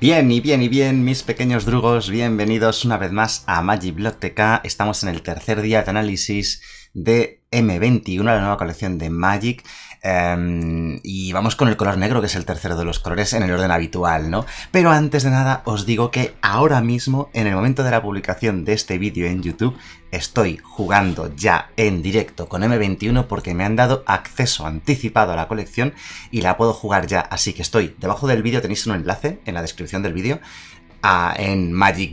Bien, y bien, y bien, mis pequeños drugos, bienvenidos una vez más a Magibloteca. Estamos en el tercer día de análisis de M21, la nueva colección de Magic. Em, y vamos con el color negro, que es el tercero de los colores en el orden habitual, ¿no? Pero antes de nada os digo que ahora mismo, en el momento de la publicación de este vídeo en YouTube, estoy jugando ya en directo con M21 porque me han dado acceso anticipado a la colección y la puedo jugar ya, así que estoy, debajo del vídeo tenéis un enlace en la descripción del vídeo, en Magic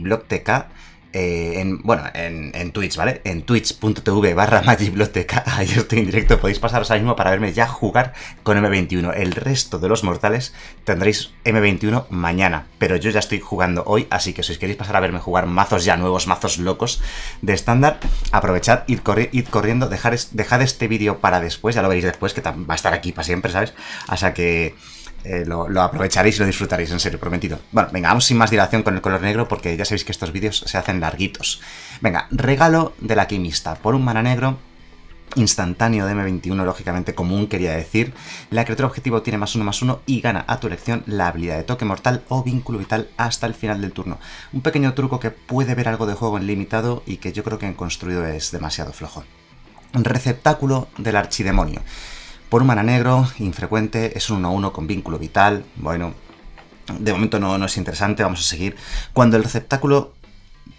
eh, en, bueno, en, en, Twitch, ¿vale? En twitch.tv barra magibloteca, ahí estoy en directo, podéis pasaros ahora mismo para verme ya jugar con M21. El resto de los mortales tendréis M21 mañana, pero yo ya estoy jugando hoy, así que si queréis pasar a verme jugar mazos ya nuevos, mazos locos de estándar, aprovechad, id, corriendo, dejar dejad este vídeo para después, ya lo veréis después, que va a estar aquí para siempre, ¿sabes? O que eh, lo, aprovecharéis y lo disfrutaréis, en serio, prometido. Bueno, venga, vamos sin más dilación con el color negro porque ya sabéis que estos vídeos se hacen larguitos. Venga, regalo de la alquimista por un mana negro instantáneo de M21, lógicamente común, quería decir. La criatura objetivo tiene más uno más uno y gana a tu elección la habilidad de toque mortal o vínculo vital hasta el final del turno. Un pequeño truco que puede ver algo de juego en limitado y que yo creo que en construido es demasiado flojo. Receptáculo del archidemonio. Por un mana negro, infrecuente, es un 1-1 con vínculo vital. Bueno, de momento no, no es interesante, vamos a seguir. Cuando el receptáculo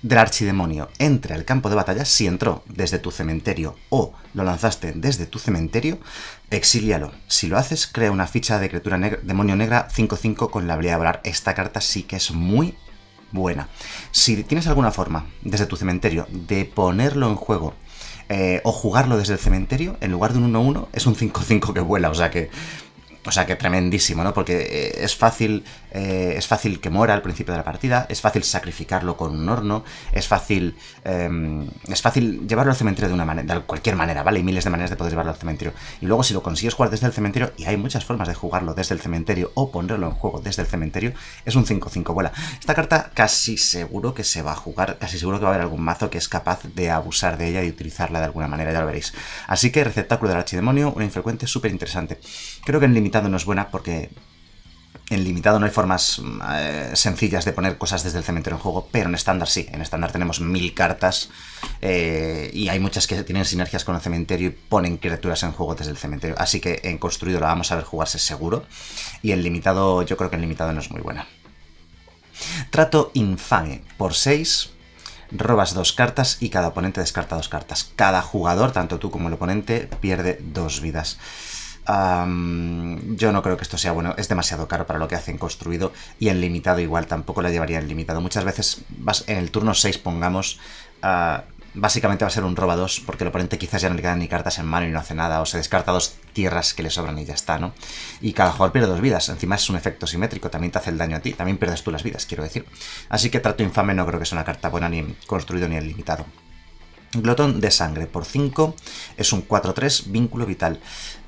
del archidemonio entre al campo de batalla, si entró desde tu cementerio o lo lanzaste desde tu cementerio, exílialo. Si lo haces, crea una ficha de criatura demonio negra 5-5 con la habilidad de volar. Esta carta sí que es muy buena. Si tienes alguna forma desde tu cementerio de ponerlo en juego eh, o jugarlo desde el cementerio, en lugar de un 1-1, es un 5-5 que vuela, o sea que... O sea que tremendísimo, ¿no? Porque eh, es fácil eh, es fácil que muera al principio de la partida, es fácil sacrificarlo con un horno, es fácil, em, es fácil llevarlo al cementerio de una de cualquier manera, ¿vale? Hay miles de maneras de poder llevarlo al cementerio. Y luego si lo consigues jugar desde el cementerio, y hay muchas formas de jugarlo desde el cementerio o ponerlo en juego desde el cementerio, es un 5-5 vuela Esta carta casi seguro que se va a jugar, casi seguro que va a haber algún mazo que es capaz de abusar de ella y utilizarla de alguna manera, ya lo veréis. Así que receptáculo del archidemonio, una infrecuente súper interesante. Creo que en limitado no es buena porque en limitado no hay formas mm, eh, sencillas de poner cosas desde el cementerio en juego, pero en estándar sí. En estándar tenemos mil cartas eh, y hay muchas que tienen sinergias con el cementerio y ponen criaturas en juego desde el cementerio. Así que en construido la vamos a ver jugarse seguro. Y en limitado, yo creo que en limitado no es muy buena. Trato infame por 6. Robas dos cartas y cada oponente descarta dos cartas. Cada jugador, tanto tú como el oponente, pierde dos vidas yo no creo que esto sea bueno, es demasiado caro para lo que hacen construido y en limitado igual tampoco la llevaría en limitado. Muchas veces en el turno 6 pongamos, ah, básicamente va a ser un roba 2 porque el oponente quizás ya no le quedan ni cartas en mano y no hace nada o se descarta dos tierras que le sobran y ya está, ¿no? Y cada jugador pierde dos vidas, encima es un efecto simétrico, también te hace el daño a ti, también pierdes tú las vidas, quiero decir. Así que trato infame no creo que sea una carta buena ni en construido ni en limitado. Glotón de sangre por 5 es un 4-3, vínculo vital.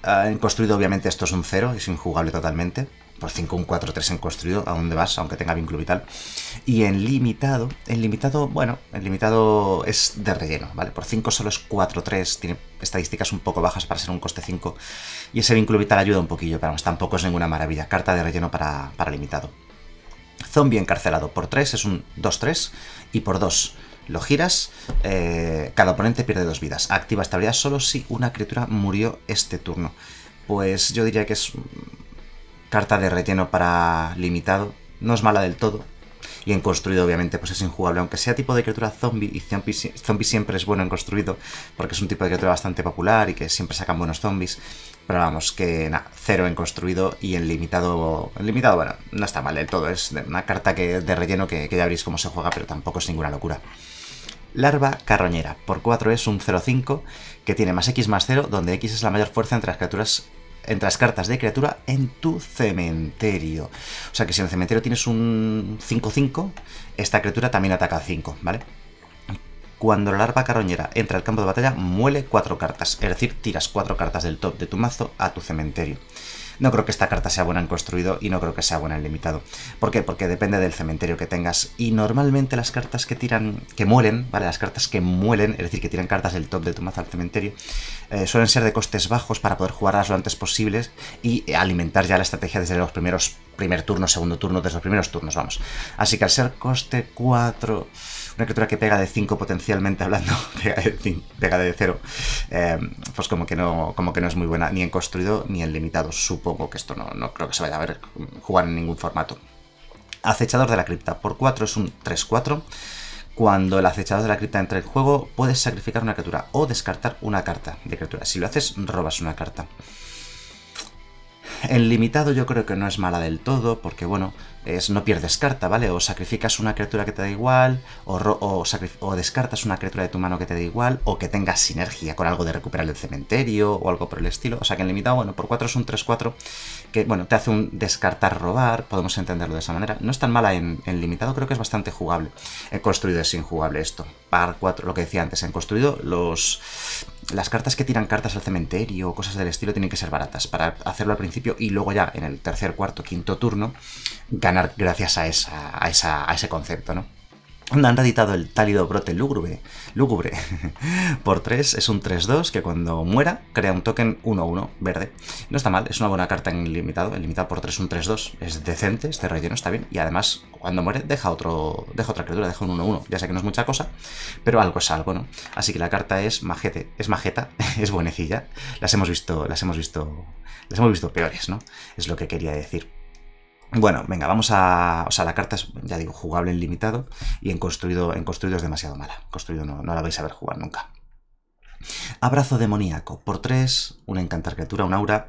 en ah, construido obviamente esto es un 0, es injugable totalmente. Por 5, un 4-3 en construido, a dónde vas, aunque tenga vínculo vital. Y en limitado, en limitado, bueno, en limitado es de relleno, ¿vale? Por 5 solo es 4-3, tiene estadísticas un poco bajas para ser un coste 5. Y ese vínculo vital ayuda un poquillo, pero tampoco es ninguna maravilla. Carta de relleno para, para limitado. Zombie encarcelado por 3 es un 2-3 y por 2 lo giras, eh, cada oponente pierde dos vidas. Activa esta solo si una criatura murió este turno. Pues yo diría que es carta de relleno para limitado. No es mala del todo. Y en construido, obviamente, pues es injugable. Aunque sea tipo de criatura zombie, y zombie, siempre es bueno en construido, porque es un tipo de criatura bastante popular y que siempre sacan buenos zombies. Pero vamos, que nada, cero en construido y en limitado. En limitado, bueno, no está mal del todo. Es una carta que, de relleno que, que ya veréis cómo se juega, pero tampoco es ninguna locura. Larva carroñera, por 4 es un 0-5, que tiene más X más 0, donde X es la mayor fuerza entre las criaturas entre las cartas de criatura en tu cementerio. O sea que si en el cementerio tienes un 5-5, esta criatura también ataca a 5, ¿vale? Cuando la larva carroñera entra al campo de batalla, muele 4 cartas, es decir, tiras 4 cartas del top de tu mazo a tu cementerio. No creo que esta carta sea buena en construido y no creo que sea buena en limitado. ¿Por qué? Porque depende del cementerio que tengas. Y normalmente las cartas que tiran, que ¿vale? Las cartas que muelen, es decir, que tiran cartas del top de tu mazo al cementerio, eh, suelen ser de costes bajos para poder jugarlas lo antes posible y alimentar ya la estrategia desde los primeros, primer turno, segundo turno, desde los primeros turnos, vamos. Así que al ser coste 4 una criatura que pega de 5 potencialmente hablando, pega de, 0, eh, pues como que, no, como que no es muy buena ni en construido ni en limitado. Supongo que esto no, no creo que se vaya a ver jugar en ningún formato. Acechador de la cripta por 4 es un 3-4. Cuando el acechador de la cripta entra en juego, puedes sacrificar una criatura o descartar una carta de criatura. Si lo haces, robas una carta. En limitado yo creo que no es mala del todo, porque bueno, es no pierdes carta, ¿vale? O sacrificas una criatura que te da igual, o, o, descartas una criatura de tu mano que te da igual, o que tengas sinergia con algo de recuperar el cementerio, o algo por el estilo. O sea que en limitado, bueno, por 4 es un 3-4, que bueno, te hace un descartar robar, podemos entenderlo de esa manera. No es tan mala en, en limitado, creo que es bastante jugable. En construido es injugable esto. Par 4, lo que decía antes, en construido los las cartas que tiran cartas al cementerio o cosas del estilo tienen que ser baratas para hacerlo al principio y luego ya en el tercer, cuarto, quinto turno ganar gracias a, esa, a, esa, a ese concepto, ¿no? han reeditado el tálido brote lúgubre, lúgubre por 3, es un 3-2 que cuando muera crea un token 1-1 verde. No está mal, es una buena carta en limitado, en limitado por 3 un 3-2, es decente, este relleno está bien y además cuando muere deja, otro, otra criatura, deja un 1-1, ya sé que no es mucha cosa, pero algo es algo, ¿no? Así que la carta es majete, es majeta, es buenecilla, las hemos visto, las hemos visto, las hemos visto peores, ¿no? Es lo que quería decir. Bueno, venga, vamos a. O sea, la carta es, ya digo, jugable en limitado y en construido, en construido es demasiado mala. construido no, no la vais a ver jugar nunca. Abrazo demoníaco. Por tres, una encantar criatura, un aura.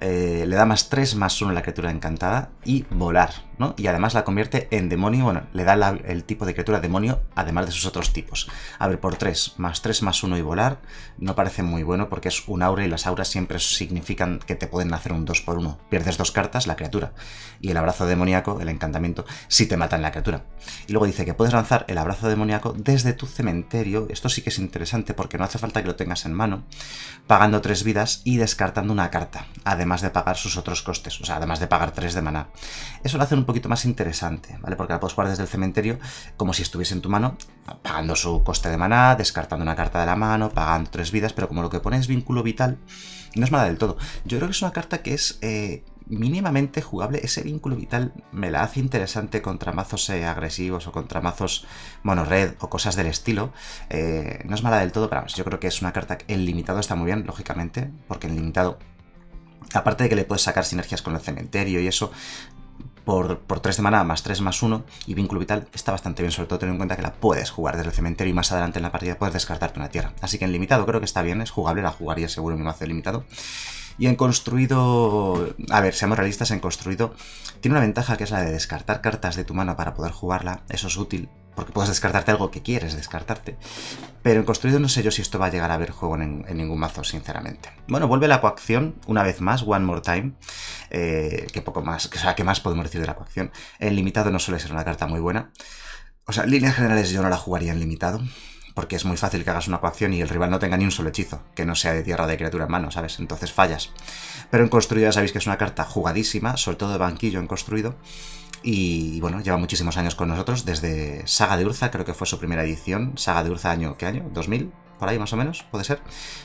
Eh, le da más 3, más 1 a la criatura encantada y volar, ¿no? Y además la convierte en demonio, bueno, le da el tipo de criatura demonio además de sus otros tipos. A ver, por 3, más 3, más 1 y volar no parece muy bueno porque es un aura y las auras siempre significan que te pueden hacer un 2 por 1. Pierdes dos cartas, la criatura. Y el abrazo demoníaco, el encantamiento, si te matan la criatura. Y luego dice que puedes lanzar el abrazo demoníaco desde tu cementerio. Esto sí que es interesante porque no hace falta que lo tengas en mano, pagando 3 vidas y descartando una carta. Además, más de pagar sus otros costes, o sea, además de pagar 3 de maná. Eso lo hace un poquito más interesante, ¿vale? Porque la puedes jugar desde el cementerio como si estuviese en tu mano, pagando su coste de maná, descartando una carta de la mano, pagando 3 vidas, pero como lo que pone es vínculo vital, no es mala del todo. Yo creo que es una carta que es... Eh, mínimamente jugable, ese vínculo vital me la hace interesante contra mazos eh, agresivos o contra mazos red o cosas del estilo. Eh, no es mala del todo, pero yo creo que es una carta que en limitado está muy bien, lógicamente, porque el limitado Aparte de que le puedes sacar sinergias con el cementerio y eso, por, por 3 de maná más 3 más 1 y vínculo vital está bastante bien, sobre todo teniendo en cuenta que la puedes jugar desde el cementerio y más adelante en la partida puedes descartarte una tierra. Así que en limitado creo que está bien, es jugable, la jugaría seguro en mi mazo limitado. Y en construido, a ver, seamos realistas, en construido tiene una ventaja que es la de descartar cartas de tu mano para poder jugarla, eso es útil, porque puedes descartarte algo que quieres descartarte. Pero en construido no sé yo si esto va a llegar a ver juego en, ningún mazo, sinceramente. Bueno, vuelve la coacción, una vez más, one more time. ¿Qué eh, que poco más, o sea, qué más podemos decir de la coacción. En limitado no suele ser una carta muy buena. O sea, en líneas generales yo no la jugaría en limitado. Porque es muy fácil que hagas una coacción y el rival no tenga ni un solo hechizo, que no sea de tierra de criatura en mano, ¿sabes? Entonces fallas. Pero en construido ya sabéis que es una carta jugadísima, sobre todo de banquillo en construido y bueno, lleva muchísimos años con nosotros, desde Saga de Urza, creo que fue su primera edición. Saga de Urza, año, ¿qué año? ¿2000? Por ahí más o menos, puede ser.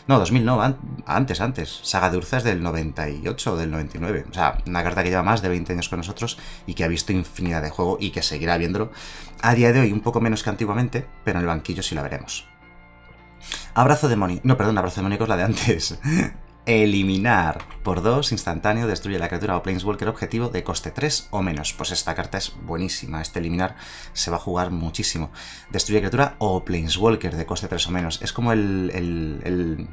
No, 2000 no, antes, antes. Saga de Urza es del 98 o del 99. O sea, una carta que lleva más de 20 años con nosotros y que ha visto infinidad de juego y que seguirá viéndolo a día de hoy, un poco menos que antiguamente, pero en el banquillo sí la veremos. Abrazo de Moni... No, perdón, abrazo demoníaco es la de antes. Eliminar. Por 2, instantáneo, destruye la criatura o Planeswalker objetivo de coste 3 o menos. Pues esta carta es buenísima. Este eliminar se va a jugar muchísimo. Destruye criatura o Planeswalker de coste 3 o menos. Es como el, el,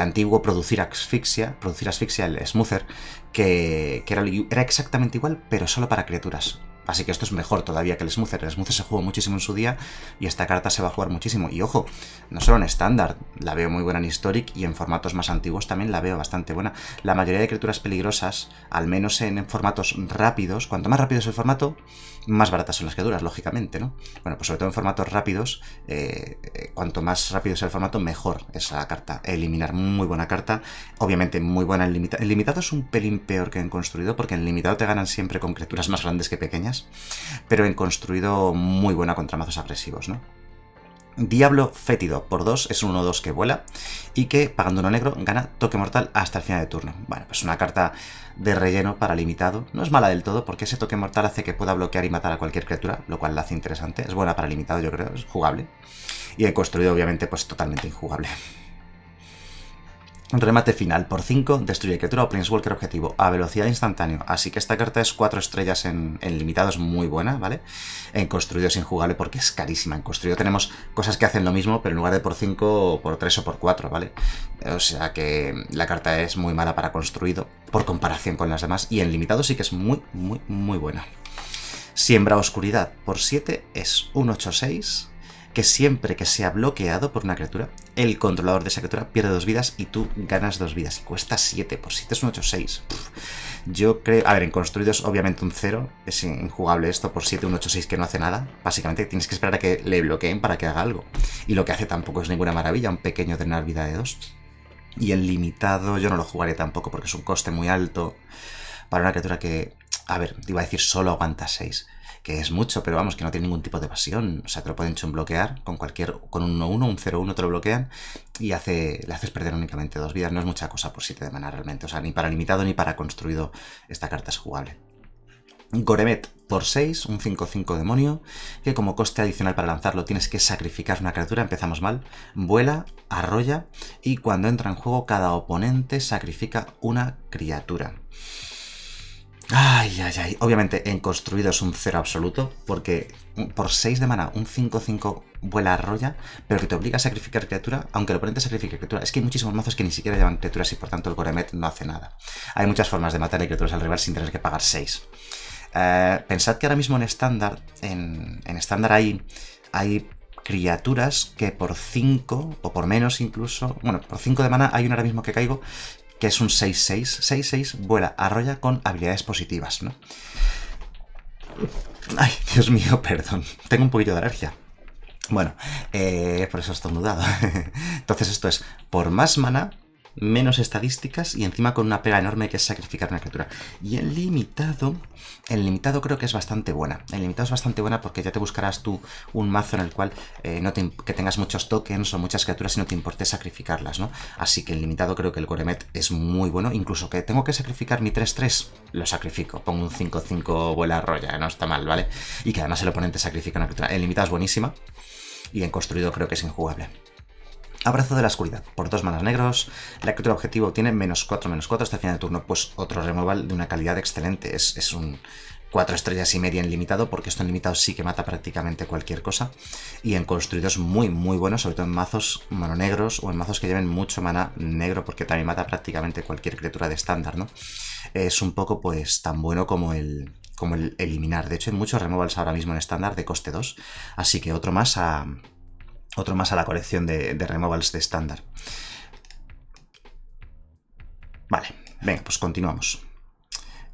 antiguo producir asfixia, producir asfixia, el smoother, que, era, era, exactamente igual, pero solo para criaturas. Así que esto es mejor todavía que el Smoother. El Smoother se jugó muchísimo en su día y esta carta se va a jugar muchísimo. Y ojo, no solo en estándar, la veo muy buena en Historic y en formatos más antiguos también la veo bastante buena. La mayoría de criaturas peligrosas, al menos en, formatos rápidos, cuanto más rápido es el formato, más baratas son las criaturas, lógicamente, ¿no? Bueno, pues sobre todo en formatos rápidos, eh, eh, cuanto más rápido es el formato, mejor es la carta. Eliminar, muy buena carta. Obviamente muy buena en limitado. El limitado es un pelín peor que en construido, porque en limitado te ganan siempre con criaturas más grandes que pequeñas, pero en construido muy buena contra mazos agresivos, ¿no? Diablo Fétido por 2 es un 1-2 que vuela y que pagando uno negro gana toque mortal hasta el final de turno. Bueno, pues una carta de relleno para limitado. No es mala del todo porque ese toque mortal hace que pueda bloquear y matar a cualquier criatura, lo cual la hace interesante. Es buena para limitado, yo creo, es jugable. Y en construido, obviamente, pues totalmente injugable. Remate final por 5, destruye criatura o Planeswalker objetivo a velocidad instantánea. Así que esta carta es 4 estrellas en, limitado, es muy buena, ¿vale? En construido es injugable porque es carísima. En construido tenemos cosas que hacen lo mismo, pero en lugar de por 5, por 3 o por 4, ¿vale? O sea que la carta es muy mala para construido por comparación con las demás. Y en limitado sí que es muy, muy, muy buena. Siembra oscuridad por 7 es 186 que siempre que sea bloqueado por una criatura, el controlador de esa criatura pierde dos vidas y tú ganas dos vidas. Y cuesta 7, por 7 es un 8-6. Yo creo... A ver, en construidos obviamente un 0, es injugable esto, por 7 un 8-6 que no hace nada. Básicamente tienes que esperar a que le bloqueen para que haga algo. Y lo que hace tampoco es ninguna maravilla, un pequeño drenar vida de 2. Y el limitado yo no lo jugaré tampoco porque es un coste muy alto para una criatura que... A ver, iba a decir solo aguanta 6 que es mucho, pero vamos, que no tiene ningún tipo de pasión, O sea, te lo pueden bloquear con cualquier, con un 1-1, un 0-1 te lo bloquean y hace, le haces perder únicamente dos vidas. No es mucha cosa por 7 de mana realmente. O sea, ni para limitado ni para construido esta carta es jugable. Goremet por 6, un 5-5 demonio, que como coste adicional para lanzarlo tienes que sacrificar una criatura, empezamos mal, vuela, arrolla y cuando entra en juego cada oponente sacrifica una criatura. Ay, ay, ay. Obviamente, en construido es un cero absoluto, porque por 6 de mana, un 5-5 vuela a pero que te obliga a sacrificar criatura, aunque el oponente sacrifique criatura. Es que hay muchísimos mazos que ni siquiera llevan criaturas y por tanto el Goremet no hace nada. Hay muchas formas de matar criaturas al rival sin tener que pagar 6. Eh, pensad que ahora mismo en estándar, en, estándar hay, hay criaturas que por 5 o por menos incluso, bueno, por 5 de mana hay un ahora mismo que caigo que es un 6-6. 6-6 vuela, arrolla con habilidades positivas, ¿no? Ay, Dios mío, perdón. Tengo un poquito de alergia. Bueno, eh, por eso estoy estornudado. Entonces esto es, por más mana, menos estadísticas y encima con una pega enorme que es sacrificar una criatura. Y el limitado, el limitado creo que es bastante buena. El limitado es bastante buena porque ya te buscarás tú un mazo en el cual eh, no que tengas muchos tokens o muchas criaturas y no te importe sacrificarlas, ¿no? Así que el limitado creo que el Goremet es muy bueno. Incluso que tengo que sacrificar mi 3-3, lo sacrifico. Pongo un 5-5 vuela roya, no está mal, ¿vale? Y que además el oponente sacrifica una criatura. El limitado es buenísima y en construido creo que es injugable. Abrazo de la oscuridad. Por dos manas negros, la criatura objetivo tiene menos 4, menos 4 hasta el final de turno, pues otro removal de una calidad excelente. Es, un 4 estrellas y media en limitado, porque esto en limitado sí que mata prácticamente cualquier cosa. Y en construidos muy, muy buenos, sobre todo en mazos negros o en mazos que lleven mucho mana negro, porque también mata prácticamente cualquier criatura de estándar, ¿no? Es un poco, pues, tan bueno como el, como el eliminar. De hecho, hay muchos removals ahora mismo en estándar de coste 2, así que otro más a, otro más a la colección de, de removals de estándar. Vale, venga, pues continuamos.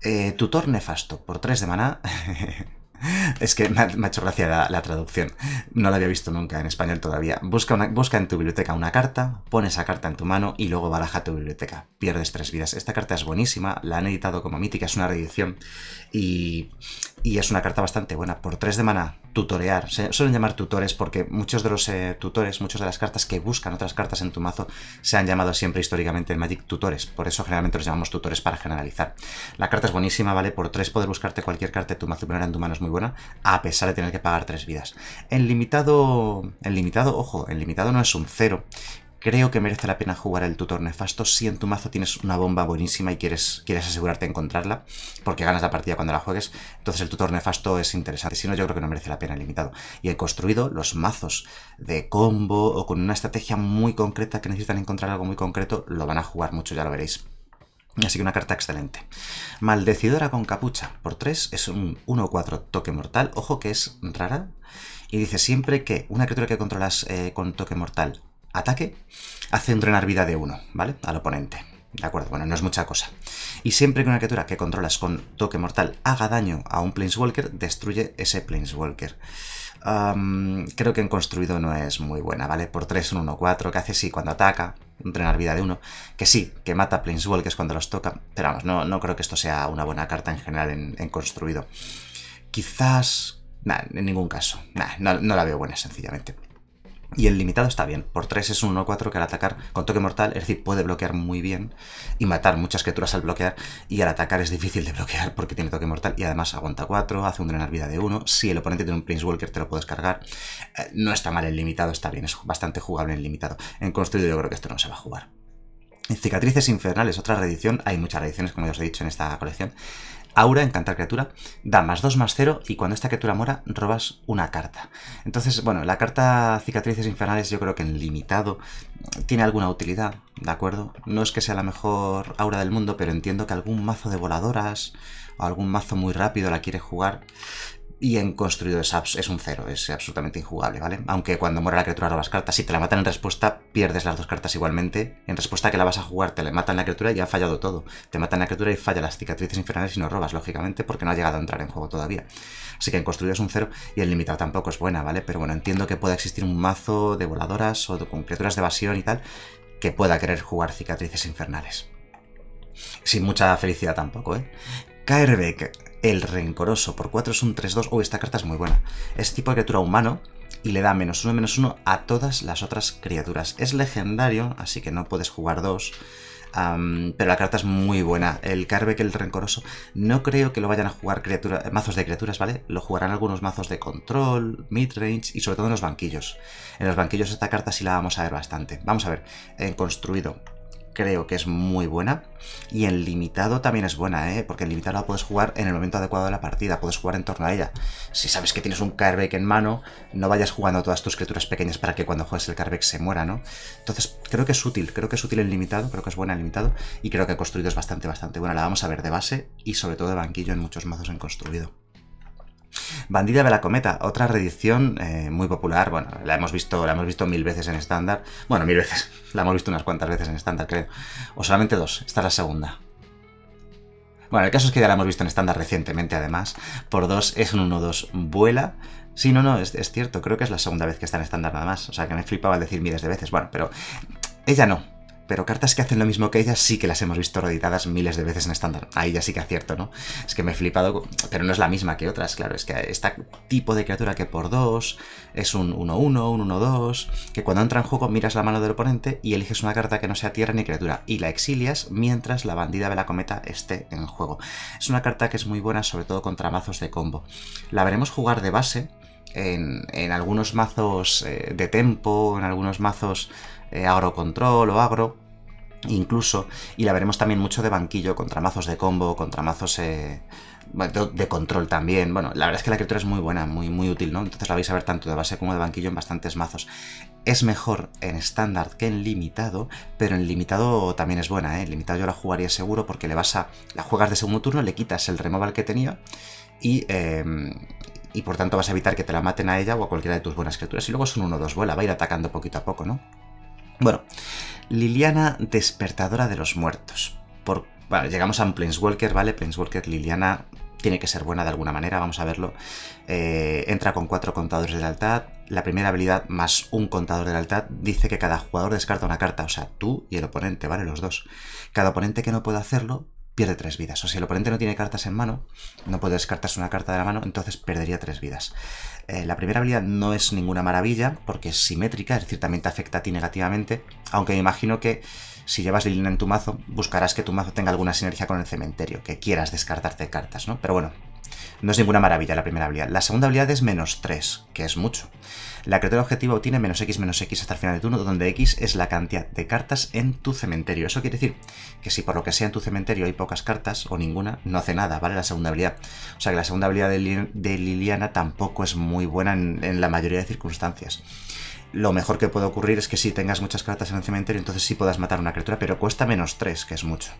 Eh, tutor nefasto, por 3 de maná. es que me ha, hecho gracia la, la, traducción. No la había visto nunca en español todavía. Busca, una, busca en tu biblioteca una carta, pon esa carta en tu mano y luego baraja tu biblioteca. Pierdes tres vidas. Esta carta es buenísima, la han editado como mítica, es una reedición. Y y es una carta bastante buena. Por 3 de mana, tutorear. Se suelen llamar tutores porque muchos de los eh, tutores, muchas de las cartas que buscan otras cartas en tu mazo, se han llamado siempre históricamente en Magic tutores. Por eso generalmente los llamamos tutores para generalizar. La carta es buenísima, ¿vale? Por 3 poder buscarte cualquier carta de tu mazo primera en tu mano es muy buena, a pesar de tener que pagar 3 vidas. el limitado, en limitado, ojo, el limitado no es un 0. Creo que merece la pena jugar el tutor nefasto si en tu mazo tienes una bomba buenísima y quieres, quieres asegurarte de encontrarla, porque ganas la partida cuando la juegues. Entonces el tutor nefasto es interesante. Si no, yo creo que no merece la pena limitado. Y he construido, los mazos de combo o con una estrategia muy concreta que necesitan encontrar algo muy concreto, lo van a jugar mucho, ya lo veréis. Así que una carta excelente. Maldecidora con capucha. Por 3 es un 1-4 toque mortal. Ojo que es rara. Y dice siempre que una criatura que controlas eh, con toque mortal ataque hace entrenar vida de uno, ¿vale? Al oponente. De acuerdo, bueno, no es mucha cosa. Y siempre que una criatura que controlas con toque mortal haga daño a un Planeswalker, destruye ese Planeswalker. creo que en construido no es muy buena, ¿vale? Por 3, 1, 1-4, que hace sí cuando ataca, entrenar vida de uno, que sí, que mata Planeswalkers cuando los toca, pero vamos, no, no creo que esto sea una buena carta en general en, construido. Quizás... Nah, en ningún caso. Nah, no la veo buena, sencillamente. Y el limitado está bien. Por 3 es un 1-4 que al atacar con toque mortal, es decir, puede bloquear muy bien y matar muchas criaturas al bloquear. Y al atacar es difícil de bloquear porque tiene toque mortal y además aguanta 4, hace un drenar vida de 1. Si el oponente tiene un Prince Walker te lo puedes cargar. Eh, no está mal el limitado, está bien, es bastante jugable el limitado. En construido yo creo que esto no se va a jugar. Cicatrices Infernales, otra reedición. Hay muchas reediciones, como ya os he dicho, en esta colección. Aura, encantar criatura, da más 2 más 0 y cuando esta criatura mora robas una carta. Entonces, bueno, la carta cicatrices infernales yo creo que en limitado tiene alguna utilidad, ¿de acuerdo? No es que sea la mejor aura del mundo, pero entiendo que algún mazo de voladoras o algún mazo muy rápido la quiere jugar y en construido es, es, un cero, es absolutamente injugable, ¿vale? Aunque cuando muera la criatura robas cartas, si te la matan en respuesta, pierdes las dos cartas igualmente. En respuesta que la vas a jugar, te la matan la criatura y ha fallado todo. Te matan la criatura y falla las cicatrices infernales y no robas, lógicamente, porque no ha llegado a entrar en juego todavía. Así que en construido es un cero y el limitado tampoco es buena, ¿vale? Pero bueno, entiendo que pueda existir un mazo de voladoras o con criaturas de evasión y tal que pueda querer jugar cicatrices infernales. Sin mucha felicidad tampoco, ¿eh? Kaerbeck, el rencoroso. Por 4 es un 3-2. ¡Uy! esta carta es muy buena. Es tipo de criatura humano y le da menos 1, menos 1 a todas las otras criaturas. Es legendario, así que no puedes jugar 2. pero la carta es muy buena. El que el rencoroso, no creo que lo vayan a jugar mazos de criaturas, ¿vale? Lo jugarán algunos mazos de control, midrange y sobre todo en los banquillos. En los banquillos esta carta sí la vamos a ver bastante. Vamos a ver, en construido creo que es muy buena. Y en limitado también es buena, ¿eh? porque en limitado la puedes jugar en el momento adecuado de la partida, puedes jugar en torno a ella. Si sabes que tienes un Carbeck en mano, no vayas jugando todas tus criaturas pequeñas para que cuando juegues el Carbeck se muera, ¿no? Entonces creo que es útil, creo que es útil en limitado, creo que es buena en limitado y creo que construido es bastante, bastante buena. La vamos a ver de base y sobre todo de banquillo en muchos mazos en construido. Bandida de la Cometa, otra reedición eh, muy popular. Bueno, la hemos, visto, la hemos visto mil veces en estándar. Bueno, mil veces. La hemos visto unas cuantas veces en estándar, creo. O solamente dos. Esta es la segunda. Bueno, el caso es que ya la hemos visto en estándar recientemente, además. Por dos es un 1-2 vuela. Sí, no, no, es, es, cierto. Creo que es la segunda vez que está en estándar nada más. O sea, que me flipaba al decir miles de veces. Bueno, pero ella no pero cartas que hacen lo mismo que ellas sí que las hemos visto reeditadas miles de veces en estándar. Ahí ya sí que acierto, ¿no? Es que me he flipado, pero no es la misma que otras, claro. Es que este tipo de criatura que por dos es un 1-1, un 1-2, que cuando entra en juego miras la mano del oponente y eliges una carta que no sea tierra ni criatura y la exilias mientras la bandida de la cometa esté en juego. Es una carta que es muy buena, sobre todo contra mazos de combo. La veremos jugar de base en, algunos mazos eh, de tempo, en algunos mazos eh, agro control o agro, incluso, y la veremos también mucho de banquillo, contra mazos de combo, contra mazos eh, de, control también. Bueno, la verdad es que la criatura es muy buena, muy, muy útil, ¿no? Entonces la vais a ver tanto de base como de banquillo en bastantes mazos. Es mejor en estándar que en limitado, pero en limitado también es buena, ¿eh? En limitado yo la jugaría seguro porque le vas a... La juegas de segundo turno, le quitas el removal que tenía y... Em, y por tanto vas a evitar que te la maten a ella o a cualquiera de tus buenas criaturas. Y luego es un 1-2 vuela, va a ir atacando poquito a poco, ¿no? Bueno, Liliana despertadora de los muertos. Por, llegamos a un Planeswalker, ¿vale? Planeswalker Liliana tiene que ser buena de alguna manera, vamos a verlo. Eh, entra con cuatro contadores de lealtad. La primera habilidad más un contador de lealtad dice que cada jugador descarta una carta, o sea, tú y el oponente, ¿vale? Los dos. Cada oponente que no pueda hacerlo pierde tres vidas. O sea, si el oponente no tiene cartas en mano, no puede descartarse una carta de la mano, entonces perdería tres vidas. Eh, la primera habilidad no es ninguna maravilla, porque es simétrica, es decir, también te afecta a ti negativamente, aunque me imagino que si llevas Lilina en tu mazo, buscarás que tu mazo tenga alguna sinergia con el cementerio, que quieras descartarte cartas, ¿no? Pero bueno, no es ninguna maravilla la primera habilidad. La segunda habilidad es menos tres que es mucho. La criatura objetivo obtiene menos X menos X hasta el final de turno, donde X es la cantidad de cartas en tu cementerio. Eso quiere decir que si por lo que sea en tu cementerio hay pocas cartas o ninguna, no hace nada, ¿vale? La segunda habilidad. O sea que la segunda habilidad de, Liliana tampoco es muy buena en, la mayoría de circunstancias lo mejor que puede ocurrir es que si tengas muchas cartas en el cementerio, entonces sí puedas matar una criatura, pero cuesta menos 3, que es mucho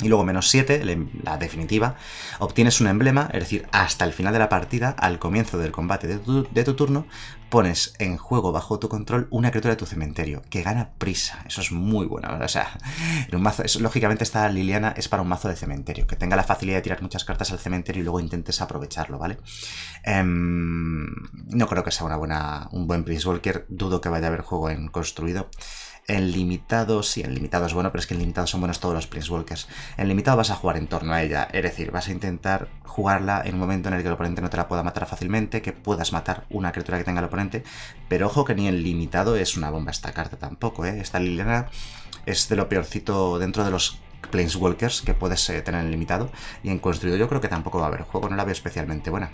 y luego menos 7, em- la definitiva, obtienes un emblema, es decir, hasta el final de la partida, al comienzo del combate de tu, turno, pones en juego bajo tu control una criatura de tu cementerio, que gana prisa. Eso es muy bueno. O sea, lógicamente esta Liliana es para un mazo de cementerio, que tenga la facilidad de tirar muchas cartas al cementerio y luego intentes aprovecharlo, ¿vale? Em, no creo que sea una buena, un buen Prince Walker, dudo que vaya a haber juego en construido. En limitado, sí, en es bueno, pero es que en limitado son buenos todos los Planeswalkers. En limitado vas a jugar en torno a ella, es decir, vas a intentar jugarla en un momento en el que el oponente no te la pueda matar fácilmente, que puedas matar una criatura que tenga el oponente, pero ojo que ni en limitado es una bomba esta carta tampoco, ¿eh? Esta Liliana es de lo peorcito dentro de los Planeswalkers que puedes eh, tener en limitado, y en construido yo creo que tampoco va a haber juego, no la veo especialmente buena.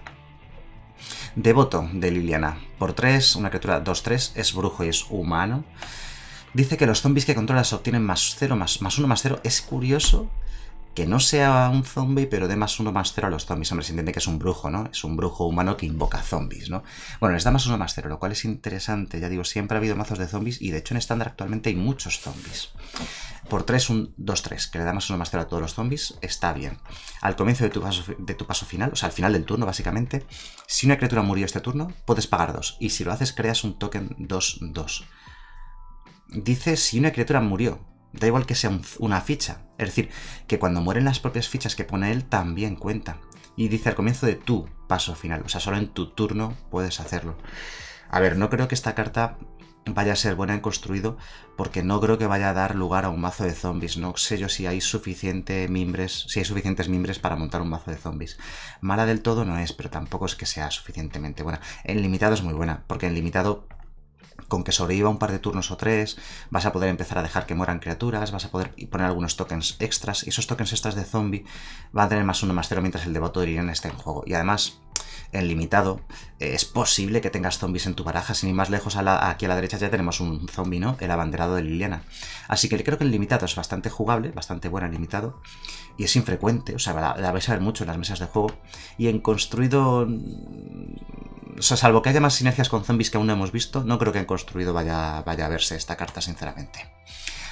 Devoto de Liliana. Por 3, una criatura 2-3, es brujo y es humano dice que los zombies que controlas obtienen más 0, más, 1, más 0. Es curioso que no sea un zombie, pero dé más 1, más 0 a los zombies. Hombre, se entiende que es un brujo, ¿no? Es un brujo humano que invoca zombies, ¿no? Bueno, les da más 1, más 0, lo cual es interesante. Ya digo, siempre ha habido mazos de zombies y de hecho en estándar actualmente hay muchos zombies. Por 3, un 2-3, que le da más 1, más 0 a todos los zombies, está bien. Al comienzo de tu, paso, de tu paso final, o sea, al final del turno, básicamente, si una criatura murió este turno, puedes pagar 2. Y si lo haces, creas un token 2-2 dice si una criatura murió. Da igual que sea una ficha. Es decir, que cuando mueren las propias fichas que pone él también cuenta. Y dice al comienzo de tu paso final. O sea, solo en tu turno puedes hacerlo. A ver, no creo que esta carta vaya a ser buena en construido, porque no creo que vaya a dar lugar a un mazo de zombies. No sé yo si hay suficiente mimbres, si hay suficientes mimbres para montar un mazo de zombies. Mala del todo no es, pero tampoco es que sea suficientemente buena. En limitado es muy buena, porque en limitado con que sobreviva un par de turnos o tres, vas a poder empezar a dejar que mueran criaturas, vas a poder poner algunos tokens extras, y esos tokens extras de zombie van a tener más uno más cero mientras el devoto de Irene está en juego. Y además, en limitado, eh, es posible que tengas zombies en tu baraja. Sin ir más lejos, a aquí a la derecha ya tenemos un zombie, ¿no? El abanderado de Liliana. Así que creo que en limitado es bastante jugable, bastante bueno en limitado, y es infrecuente, o sea, la, vais a ver mucho en las mesas de juego. Y en construido... O sea, salvo que haya más sinergias con zombies que aún no hemos visto, no creo que en construido vaya, vaya a verse esta carta, sinceramente.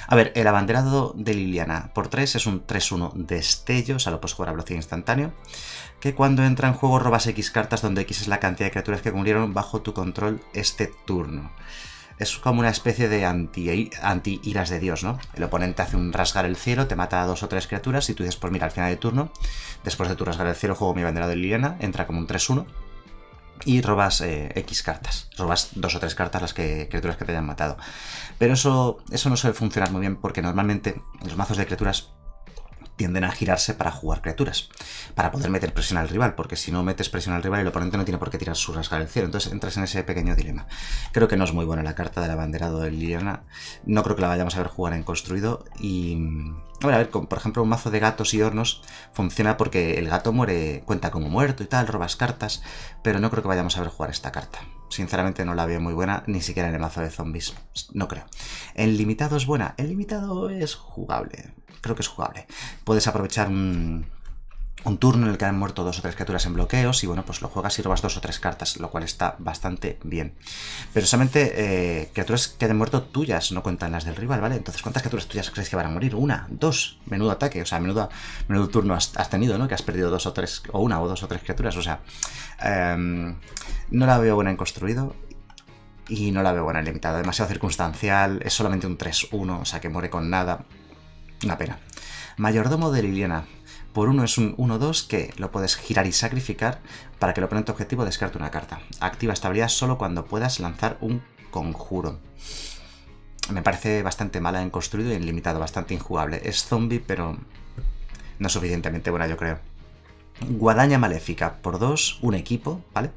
A ver, el abanderado de Liliana por 3 es un 3-1 destello, o sea, lo puedes jugar a velocidad instantánea, que cuando entra en juego robas X cartas donde X es la cantidad de criaturas que cumplieron bajo tu control este turno. Es como una especie de anti-iras de Dios, ¿no? El oponente hace un rasgar el cielo, te mata a dos o tres criaturas y tú dices, pues mira, al final de turno, después de tu rasgar el cielo, juego mi abanderado de Liliana, entra como un 3-1 y robas eh, X cartas. Robas dos o tres cartas las que, criaturas que te hayan matado. Pero eso, eso no suele funcionar muy bien porque normalmente los mazos de criaturas tienden a girarse para jugar criaturas, para poder meter presión al rival, porque si no metes presión al rival el oponente no tiene por qué tirar su rasgar el cielo, entonces entras en ese pequeño dilema. Creo que no es muy buena la carta del abanderado de Liliana, no creo que la vayamos a ver jugar en construido y... a ver, por ejemplo, un mazo de gatos y hornos funciona porque el gato muere, cuenta como muerto y tal, robas cartas, pero no creo que vayamos a ver jugar esta carta sinceramente no la veo muy buena, ni siquiera en el mazo de zombies, no creo. El limitado es buena, el limitado es jugable, creo que es jugable. Puedes aprovechar un un turno en el que han muerto dos o tres criaturas en bloqueos y bueno, pues lo juegas y robas dos o tres cartas, lo cual está bastante bien. Pero solamente eh, criaturas que han muerto tuyas, no cuentan las del rival, ¿vale? Entonces, ¿cuántas criaturas tuyas crees que van a morir? Una, dos, menudo ataque, o sea, menudo, menudo turno has, tenido, ¿no? Que has perdido dos o tres, o una o dos o tres criaturas, o sea, em, no la veo buena en construido y no la veo buena en limitado, demasiado circunstancial, es solamente un 3-1, o sea, que muere con nada, una pena. Mayordomo de Liliana, por uno es un 1-2 que lo puedes girar y sacrificar para que el oponente objetivo descarte una carta. Activa esta solo cuando puedas lanzar un conjuro. Me parece bastante mala en construido y en limitado, bastante injugable. Es zombie, pero no suficientemente buena, yo creo. Guadaña Maléfica, por 2, un equipo, ¿vale?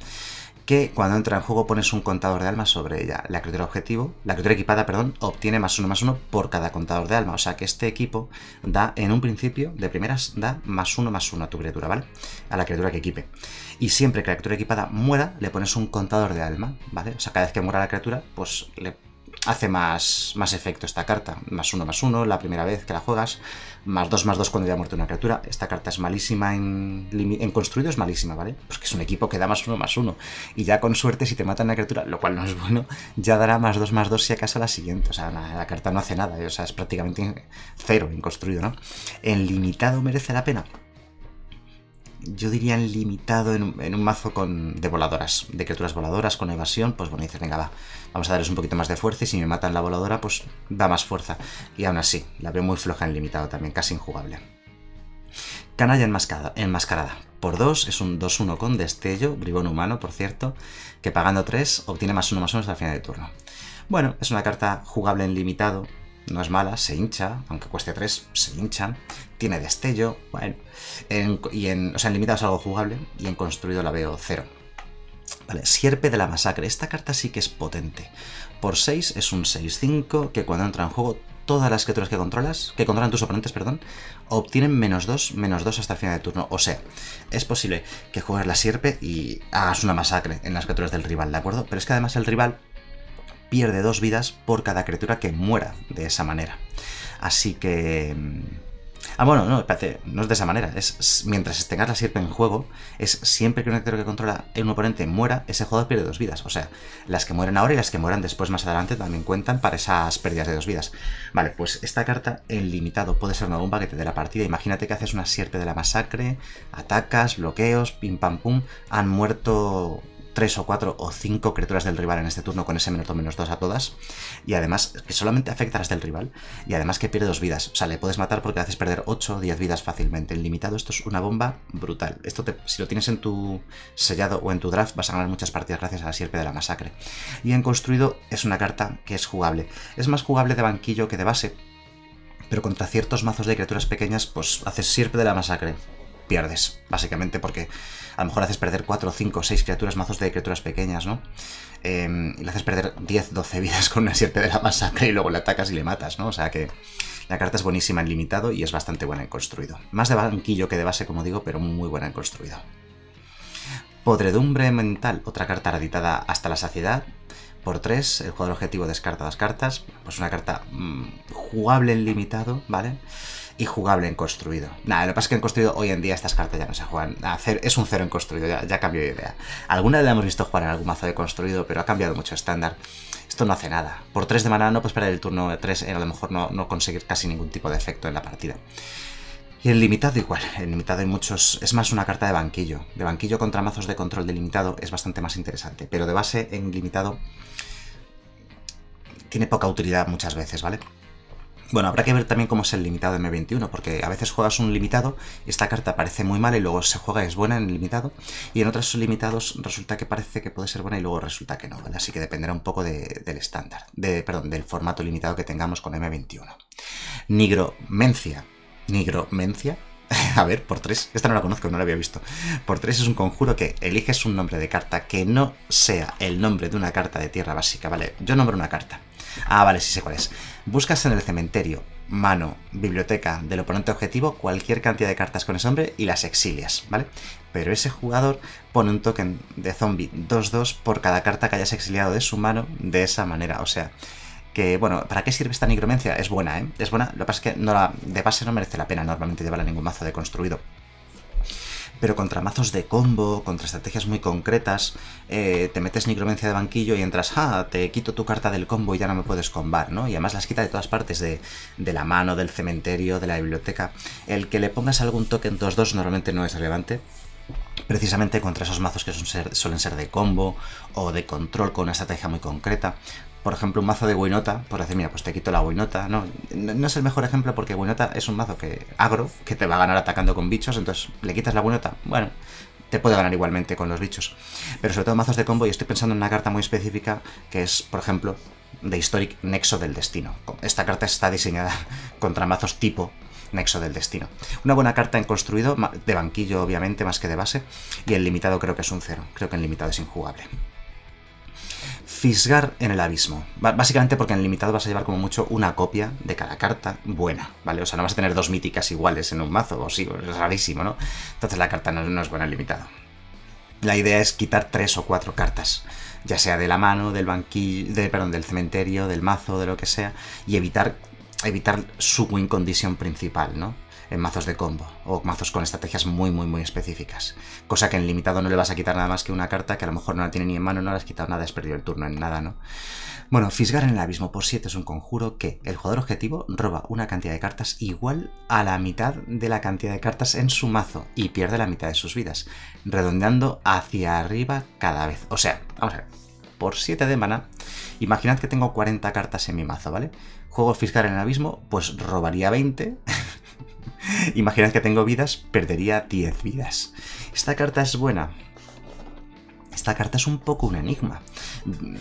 que cuando entra en juego pones un contador de alma sobre ella. La criatura objetivo, la criatura equipada, perdón, obtiene más uno más uno por cada contador de alma. O sea que este equipo da, en un principio, de primeras, da más uno más uno a tu criatura, ¿vale? A la criatura que equipe. Y siempre que la criatura equipada muera, le pones un contador de alma, ¿vale? O sea, cada vez que muera la criatura, pues le hace más, más efecto esta carta. Más uno, más uno, la primera vez que la juegas. Más dos, más dos cuando ya ha muerto una criatura. Esta carta es malísima en, construido, es malísima, ¿vale? Porque es un equipo que da más uno, más uno. Y ya con suerte, si te matan una criatura, lo cual no es bueno, ya dará más dos, más dos si acaso la siguiente. O sea, la, carta no hace nada, ¿eh? o sea, es prácticamente cero en construido, ¿no? En limitado merece la pena yo diría en limitado en un mazo con, de voladoras, de criaturas voladoras con evasión, pues bueno, dices, venga, va, vamos a darles un poquito más de fuerza y si me matan la voladora, pues da más fuerza. Y aún así, la veo muy floja en limitado también, casi injugable. Canalla enmascarada, enmascarada. Por 2 es un 2-1 con destello, bribón humano, por cierto, que pagando 3 obtiene más 1 más 1 hasta el final de turno. Bueno, es una carta jugable en limitado, no es mala, se hincha, aunque cueste 3, se hincha, tiene destello, bueno, en, y en, o sea, en limitados algo jugable y en construido la veo cero. Vale, Sierpe de la Masacre. Esta carta sí que es potente. Por 6 es un 6-5 que cuando entra en juego todas las criaturas que controlas, que controlan tus oponentes, perdón, obtienen menos 2, menos 2 hasta el final de turno. O sea, es posible que juegues la sierpe y hagas una masacre en las criaturas del rival, ¿de acuerdo? Pero es que además el rival pierde dos vidas por cada criatura que muera de esa manera. Así que mm, Ah, bueno, no, espérate, no es de esa manera. Es mientras tengas la sierpe en juego, es siempre que un actor que controla a un oponente muera, ese jugador pierde dos vidas. O sea, las que mueren ahora y las que mueran después más adelante también cuentan para esas pérdidas de dos vidas. Vale, pues esta carta en limitado puede ser una bomba que te dé la partida. Imagínate que haces una sierpe de la masacre, atacas, bloqueos, pim pam pum, han muerto 3 o 4 o 5 criaturas del rival en este turno con ese menos 2 menos 2 a todas. Y además, que solamente afecta a las del rival. Y además que pierde dos vidas. O sea, le puedes matar porque le haces perder 8 o 10 vidas fácilmente. En limitado esto es una bomba brutal. Esto te, si lo tienes en tu sellado o en tu draft vas a ganar muchas partidas gracias a la sierpe de la masacre. Y en construido es una carta que es jugable. Es más jugable de banquillo que de base. Pero contra ciertos mazos de criaturas pequeñas, pues haces sierpe de la masacre pierdes, básicamente, porque a lo mejor haces perder 4, 5, 6 criaturas, mazos de criaturas pequeñas, ¿no? Em, y le haces perder 10, 12 vidas con una siete de la masacre y luego le atacas y le matas, ¿no? O sea que la carta es buenísima en limitado y es bastante buena en construido. Más de banquillo que de base, como digo, pero muy buena en construido. Podredumbre mental, otra carta raditada hasta la saciedad. Por 3, el jugador objetivo descarta las cartas. Pues una carta mm, jugable en limitado, ¿vale? vale y jugable en construido. Nada, lo que pasa es que en construido hoy en día estas cartas ya no se juegan. hacer es un cero en construido, ya, cambió de idea. Alguna la hemos visto jugar en algún mazo de construido, pero ha cambiado mucho estándar. Esto no hace nada. Por 3 de maná no puedes perder el turno de 3 en eh, a lo mejor no, no conseguir casi ningún tipo de efecto en la partida. Y el limitado igual, en limitado hay muchos, es más una carta de banquillo. De banquillo contra mazos de control delimitado es bastante más interesante, pero de base en limitado tiene poca utilidad muchas veces, ¿vale? Bueno, habrá que ver también cómo es el limitado de M21, porque a veces juegas un limitado, esta carta parece muy mala y luego se juega y es buena en el limitado, y en otros limitados resulta que parece que puede ser buena y luego resulta que no, ¿vale? Así que dependerá un poco del estándar, de, perdón, del formato limitado que tengamos con M21. Nigromencia. Nigromencia, a ver, por tres. Esta no la conozco, no la había visto. Por tres es un conjuro que eliges un nombre de carta que no sea el nombre de una carta de tierra básica, ¿vale? Yo nombro una carta. Ah, vale, sí sé cuál es. Buscas en el cementerio, mano, biblioteca del oponente objetivo cualquier cantidad de cartas con ese hombre y las exilias, ¿vale? Pero ese jugador pone un token de zombie 2-2 por cada carta que hayas exiliado de su mano de esa manera, o sea... Que, bueno, ¿para qué sirve esta nigromencia? Es buena, ¿eh? Es buena, lo que pasa es que no de base no merece la pena normalmente llevarla a ningún mazo de construido pero contra mazos de combo, contra estrategias muy concretas, eh, te metes necromancia de banquillo y entras, ah, te quito tu carta del combo y ya no me puedes combar, ¿no? Y además las quita de todas partes, de, la mano, del cementerio, de la biblioteca. El que le pongas algún token 2-2 normalmente no es relevante, precisamente contra esos mazos que suelen ser de combo o de control con una estrategia muy concreta por ejemplo, un mazo de Winota, por decir, mira, pues te quito la Winota, ¿no? No es el mejor ejemplo porque Winota es un mazo que agro, que te va a ganar atacando con bichos, entonces le quitas la Winota, bueno, te puede ganar igualmente con los bichos. Pero sobre todo mazos de combo, y estoy pensando en una carta muy específica que es, por ejemplo, de Historic Nexo del Destino. Esta carta está diseñada contra mazos tipo Nexo del Destino. Una buena carta en construido, de banquillo obviamente más que de base, y el limitado creo que es un cero, creo que el limitado es injugable fisgar en el abismo. Básicamente porque en el limitado vas a llevar como mucho una copia de cada carta buena, ¿vale? O sea, no vas a tener dos míticas iguales en un mazo, o sí, es rarísimo, ¿no? Entonces la carta no, es buena en limitado. La idea es quitar tres o cuatro cartas, ya sea de la mano, del banquillo, perdón, del cementerio, del mazo, de lo que sea, y evitar, evitar su win condition principal, ¿no? en mazos de combo o mazos con estrategias muy, muy, muy específicas. Cosa que en limitado no le vas a quitar nada más que una carta que a lo mejor no la tiene ni en mano, no la has quitado nada, has perdido el turno en nada, ¿no? Bueno, Fisgar en el Abismo por 7 es un conjuro que el jugador objetivo roba una cantidad de cartas igual a la mitad de la cantidad de cartas en su mazo y pierde la mitad de sus vidas, redondeando hacia arriba cada vez. O sea, vamos a ver, por 7 de mana, imaginad que tengo 40 cartas en mi mazo, ¿vale? Juego Fisgar en el Abismo, pues robaría 20 Imaginad que tengo vidas, perdería 10 vidas. Esta carta es buena. Esta carta es un poco un enigma.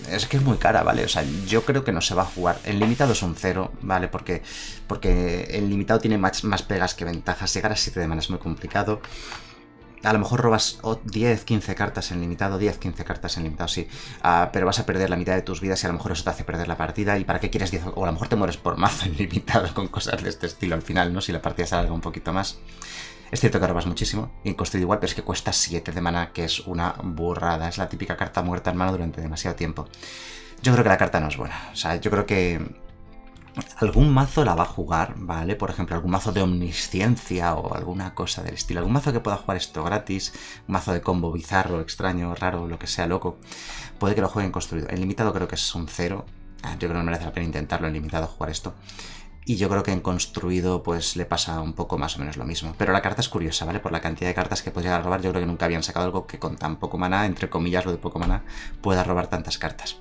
Es que es muy cara, ¿vale? O sea, yo creo que no se va a jugar. El limitado es un cero, ¿vale? Porque, porque el limitado tiene más, más pegas que ventajas. Llegar a 7 de mana es muy complicado a lo mejor robas 10, 15 cartas en limitado, 10, 15 cartas en limitado, sí. Ah, pero vas a perder la mitad de tus vidas y a lo mejor eso te hace perder la partida. ¿Y para qué quieres 10? O a lo mejor te mueres por mazo en limitado con cosas de este estilo al final, ¿no? Si la partida sale algo un poquito más. Es cierto que robas muchísimo, y en igual, pero es que cuesta 7 de mana, que es una burrada. Es la típica carta muerta en mano durante demasiado tiempo. Yo creo que la carta no es buena. O sea, yo creo que algún mazo la va a jugar, ¿vale? Por ejemplo, algún mazo de omnisciencia o alguna cosa del estilo. Algún mazo que pueda jugar esto gratis, un mazo de combo bizarro, extraño, raro, lo que sea, loco. Puede que lo jueguen construido. En limitado creo que es un cero. Ah, yo creo que no merece la pena intentarlo en limitado jugar esto. Y yo creo que en construido pues le pasa un poco más o menos lo mismo. Pero la carta es curiosa, ¿vale? Por la cantidad de cartas que podría robar, yo creo que nunca habían sacado algo que con tan poco maná, entre comillas lo de poco maná, pueda robar tantas cartas.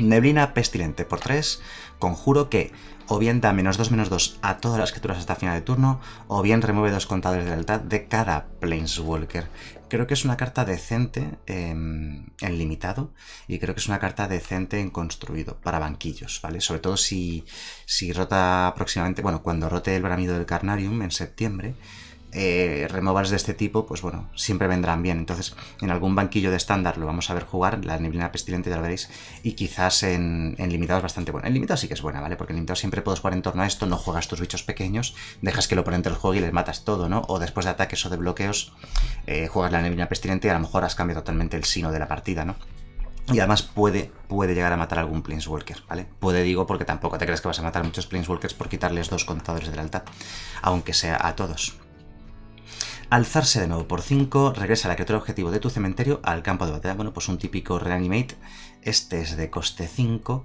Neblina pestilente por 3, conjuro que o bien da menos 2 menos 2 a todas las criaturas hasta final de turno, o bien remueve dos contadores de lealtad de cada Planeswalker. Creo que es una carta decente em, en limitado y creo que es una carta decente en construido para banquillos, ¿vale? Sobre todo si, si rota aproximadamente... bueno, cuando rote el bramido del Carnarium en septiembre, eh, de este tipo, pues bueno, siempre vendrán bien. Entonces, en algún banquillo de estándar lo vamos a ver jugar, la neblina pestilente ya lo veréis, y quizás en, en limitado es bastante buena. En limitado sí que es buena, ¿vale? Porque en limitado siempre puedes jugar en torno a esto, no juegas tus bichos pequeños, dejas que el oponente el juego y les matas todo, ¿no? O después de ataques o de bloqueos, eh, juegas la neblina pestilente y a lo mejor has cambiado totalmente el sino de la partida, ¿no? Y además puede, puede llegar a matar algún Planeswalker, ¿vale? Puede, digo, porque tampoco te crees que vas a matar muchos Planeswalkers por quitarles dos contadores de lealtad aunque sea a todos. Alzarse de nuevo por 5, regresa la criatura objetivo de tu cementerio al campo de batalla. Bueno, pues un típico reanimate. Este es de coste 5.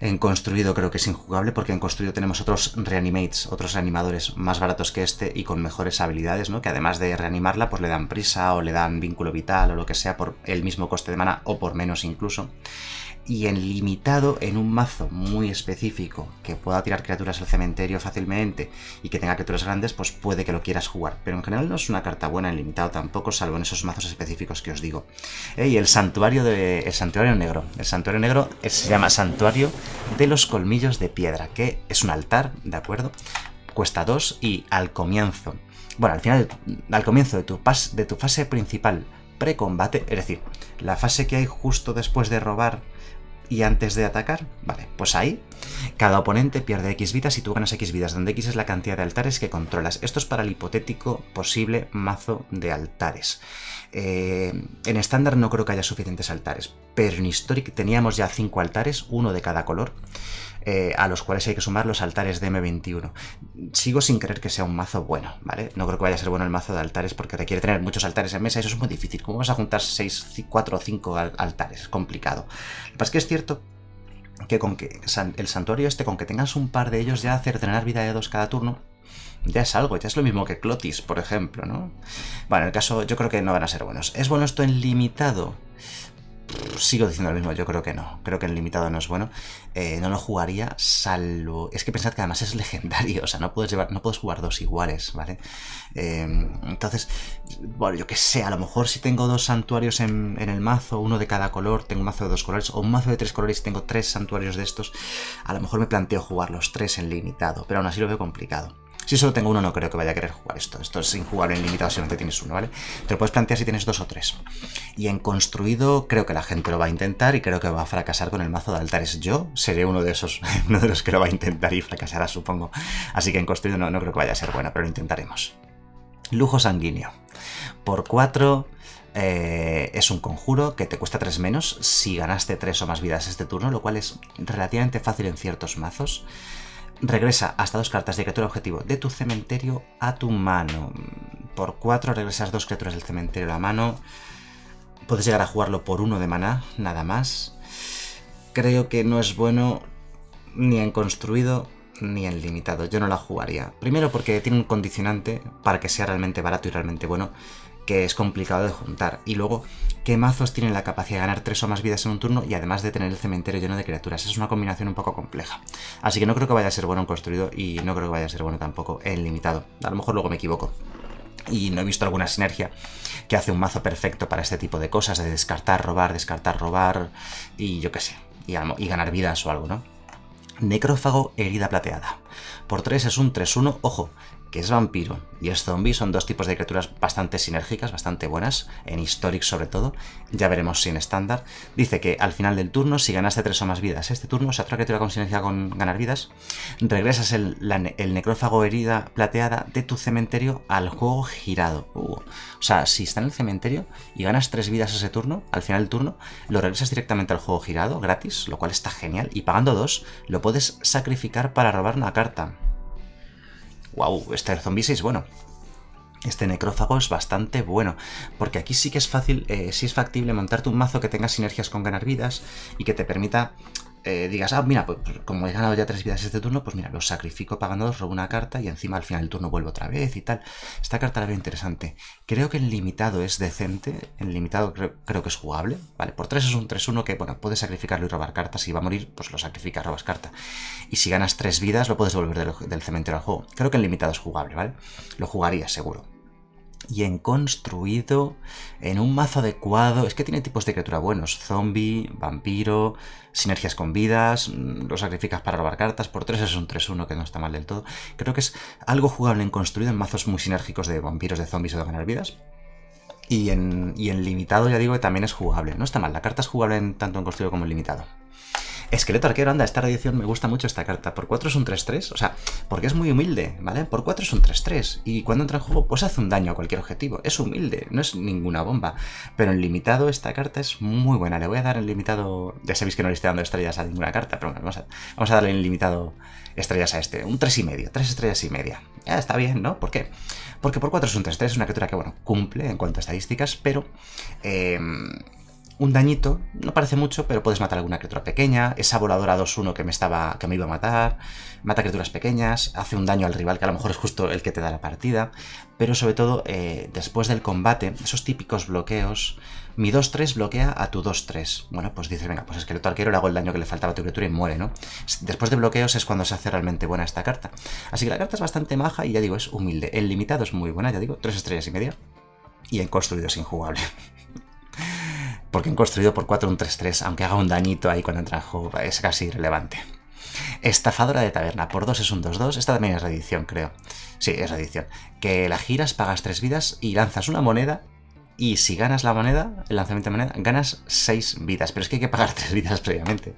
En construido creo que es injugable porque en construido tenemos otros reanimates, otros animadores más baratos que este y con mejores habilidades, ¿no? Que además de reanimarla, pues le dan prisa o le dan vínculo vital o lo que sea por el mismo coste de mana o por menos incluso y en limitado en un mazo muy específico que pueda tirar criaturas al cementerio fácilmente y que tenga criaturas grandes, pues puede que lo quieras jugar. Pero en general no es una carta buena en limitado tampoco, salvo en esos mazos específicos que os digo. y el santuario de. El santuario negro. El santuario negro se llama Santuario de los Colmillos de Piedra, que es un altar, ¿de acuerdo? Cuesta 2 y al comienzo. Bueno, al final, al comienzo de tu, de tu fase principal precombate, es decir, la fase que hay justo después de robar y antes de atacar. Vale, pues ahí cada oponente pierde X vidas y tú ganas X vidas, donde X es la cantidad de altares que controlas. Esto es para el hipotético posible mazo de altares. Eh, en estándar no creo que haya suficientes altares, pero en Historic teníamos ya 5 altares, uno de cada color. Eh, a los cuales hay que sumar los altares de M21. Sigo sin creer que sea un mazo bueno, ¿vale? No creo que vaya a ser bueno el mazo de altares porque te quiere tener muchos altares en mesa y eso es muy difícil. ¿Cómo vas a juntar 6, 4 o 5 altares? complicado. Lo que es que es cierto que con que el santuario este, con que tengas un par de ellos ya hacer tener vida de dos cada turno, ya es algo, ya es lo mismo que Clotis, por ejemplo, ¿no? Bueno, en el caso yo creo que no van a ser buenos. ¿Es bueno esto en limitado? sigo diciendo lo mismo, yo creo que no. Creo que el limitado no es bueno. Eh, no lo jugaría, salvo. Es que pensad que además es legendario, o sea, no puedes, llevar, no puedes jugar dos iguales, ¿vale? Em, entonces, bueno, yo que sé, a lo mejor si tengo dos santuarios en, en, el mazo, uno de cada color, tengo un mazo de dos colores, o un mazo de tres colores y tengo tres santuarios de estos, a lo mejor me planteo jugar los tres en limitado, pero aún así lo veo complicado. Si solo tengo uno, no creo que vaya a querer jugar esto. Esto es injugable en limitado te tienes uno, ¿vale? Te lo puedes plantear si tienes dos o tres. Y en construido, creo que la gente lo va a intentar y creo que va a fracasar con el mazo de altares. Yo seré uno de esos, uno de los que lo va a intentar y fracasará, supongo. Así que en construido no, no creo que vaya a ser buena pero lo intentaremos. Lujo sanguíneo. Por cuatro eh, es un conjuro que te cuesta 3 menos si ganaste 3 o más vidas este turno, lo cual es relativamente fácil en ciertos mazos. Regresa hasta dos cartas de criatura objetivo de tu cementerio a tu mano. Por cuatro regresas dos criaturas del cementerio a la mano. Puedes llegar a jugarlo por uno de maná, nada más. Creo que no es bueno ni en construido ni en limitado. Yo no la jugaría. Primero porque tiene un condicionante para que sea realmente barato y realmente bueno que es complicado de juntar. Y luego, ¿qué mazos tienen la capacidad de ganar tres o más vidas en un turno y además de tener el cementerio lleno de criaturas? Es una combinación un poco compleja. Así que no creo que vaya a ser bueno un construido y no creo que vaya a ser bueno tampoco el limitado. A lo mejor luego me equivoco y no he visto alguna sinergia que hace un mazo perfecto para este tipo de cosas, de descartar, robar, descartar, robar y yo qué sé, y, y, ganar vidas o algo, ¿no? Necrófago herida plateada. Por 3 es un 3-1, ojo, que es vampiro y es zombie, son dos tipos de criaturas bastante sinérgicas, bastante buenas, en Historic sobre todo, ya veremos si en estándar. Dice que al final del turno, si ganaste tres o más vidas este turno, o sea, otra criatura con sinergia con ganar vidas, regresas el, necrófago herida plateada de tu cementerio al juego girado. Uh, o sea, si está en el cementerio y ganas tres vidas ese turno, al final del turno, lo regresas directamente al juego girado, gratis, lo cual está genial, y pagando dos, lo puedes sacrificar para robar una carta wow, este zombie es bueno. Este necrófago es bastante bueno, porque aquí sí que es fácil, eh, sí es factible montarte un mazo que tenga sinergias con ganar vidas y que te permita eh, digas, ah, mira, pues, pues, como he ganado ya tres vidas este turno, pues mira, lo sacrifico pagando dos, robo una carta y encima al final del turno vuelvo otra vez y tal. Esta carta la veo interesante. Creo que el limitado es decente, el limitado creo, que es jugable, ¿vale? Por 3 es un 3-1 que, bueno, puedes sacrificarlo y robar cartas. Si va a morir, pues lo sacrificas, robas carta. Y si ganas tres vidas, lo puedes devolver del, del cementerio al juego. Creo que el limitado es jugable, ¿vale? Lo jugaría, seguro y en construido, en un mazo adecuado. Es que tiene tipos de criatura buenos: zombie, vampiro, sinergias con vidas, mm, lo sacrificas para robar cartas. Por 3 es un 3-1 que no está mal del todo. Creo que es algo jugable en construido, en mazos muy sinérgicos de vampiros, de zombies o de ganar vidas. Y en, en limitado, ya digo que también es jugable. No está mal, la carta es jugable tanto en construido como en limitado. Esqueleto arquero, anda, esta radiación me gusta mucho esta carta. Por 4 es un 3-3, o sea, porque es muy humilde, ¿vale? Por 4 es un 3-3. Y cuando entra en juego, pues hace un daño a cualquier objetivo. Es humilde, no es ninguna bomba. Pero en limitado esta carta es muy buena. Le voy a dar en limitado... Ya sabéis que no le estoy dando estrellas a ninguna carta, pero bueno, vamos a, darle en limitado estrellas a este. Un y medio, 3 estrellas y media. Ya está bien, ¿no? ¿Por qué? Porque por 4 es un 3-3, es una criatura que, bueno, cumple en cuanto a estadísticas, pero... Eh, un dañito, no parece mucho, pero puedes matar alguna criatura pequeña, esa voladora 2-1 que me estaba que me iba a matar, mata criaturas pequeñas, hace un daño al rival que a lo mejor es justo el que te da la partida, pero sobre todo eh, después del combate, esos típicos bloqueos, mi 2-3 bloquea a tu 2-3. Bueno, pues dices, venga, pues es que el arquero le hago el daño que le faltaba a tu criatura y muere, ¿no? Después de bloqueos es cuando se hace realmente buena esta carta. Así que la carta es bastante maja y ya digo, es humilde. El limitado es muy buena, ya digo, 3 estrellas y media. Y en construido es injugable. porque han construido por 4 un 3-3, aunque haga un dañito ahí cuando entra en juego, es casi irrelevante. Estafadora de taberna, por 2 es un 2-2, esta también es edición, creo. Sí, es edición. Que la giras, pagas 3 vidas y lanzas una moneda y si ganas la moneda, el lanzamiento de moneda, ganas 6 vidas, pero es que hay que pagar 3 vidas previamente.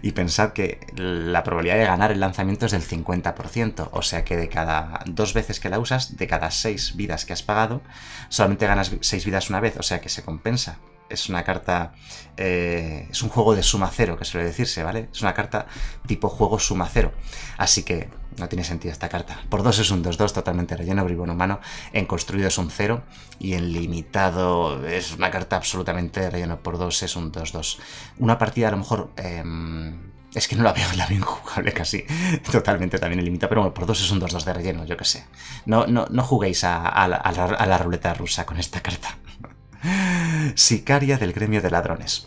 Y pensad que la probabilidad de ganar el lanzamiento es del 50%, o sea que de cada dos veces que la usas, de cada 6 vidas que has pagado, solamente ganas 6 vidas una vez, o sea que se compensa es una carta. Eh, es un juego de suma cero, que suele decirse, ¿vale? Es una carta tipo juego suma cero. Así que no tiene sentido esta carta. Por dos es un 2-2 totalmente relleno, bribón humano. En construido es un 0 y en limitado es una carta absolutamente relleno. Por dos es un 2-2. Una partida a lo mejor. Em, es que no la veo, la jugable jugable casi. Totalmente también limitado, Pero bueno, por dos es un 2-2 de relleno, yo qué sé. No, no, juguéis a la ruleta rusa con esta carta. Sicaria del gremio de ladrones.